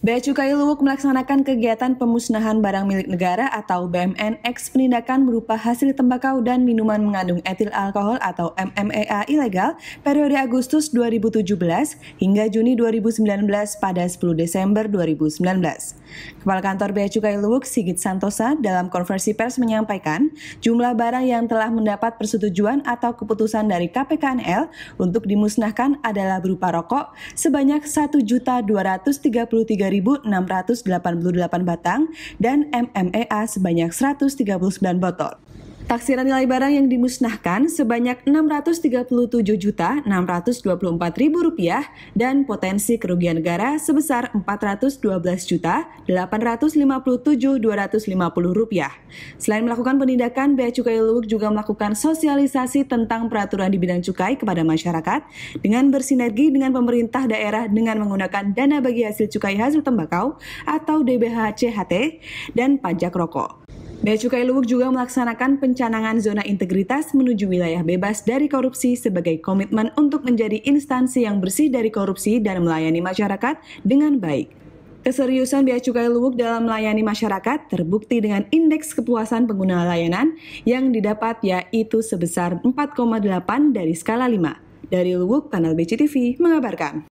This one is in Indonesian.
Bea Cukai Luwuk melaksanakan kegiatan pemusnahan barang milik negara atau BMN x penindakan berupa hasil tembakau dan minuman mengandung etil alkohol atau MMEA ilegal periode Agustus 2017 hingga Juni 2019 pada 10 Desember 2019. Kepala Kantor Bea Cukai Luwuk Sigit Santosa dalam konversi pers menyampaikan jumlah barang yang telah mendapat persetujuan atau keputusan dari KPKNL untuk dimusnahkan adalah berupa rokok sebanyak 1.233.000 3.688 batang dan MMEA sebanyak 139 botol. Taksiran nilai barang yang dimusnahkan sebanyak Rp637.624.000 dan potensi kerugian negara sebesar Rp412.857.250. Selain melakukan penindakan, Bea Cukai Luwuk juga melakukan sosialisasi tentang peraturan di bidang cukai kepada masyarakat dengan bersinergi dengan pemerintah daerah dengan menggunakan dana bagi hasil cukai hasil tembakau atau DBHCHT dan pajak rokok. Bea Cukai Luwuk juga melaksanakan pencanangan zona integritas menuju wilayah bebas dari korupsi sebagai komitmen untuk menjadi instansi yang bersih dari korupsi dan melayani masyarakat dengan baik. Keseriusan Bea Cukai Luwuk dalam melayani masyarakat terbukti dengan indeks kepuasan pengguna layanan yang didapat yaitu sebesar 4,8 dari skala 5. Dari Luwuk, Kanal BCTV mengabarkan.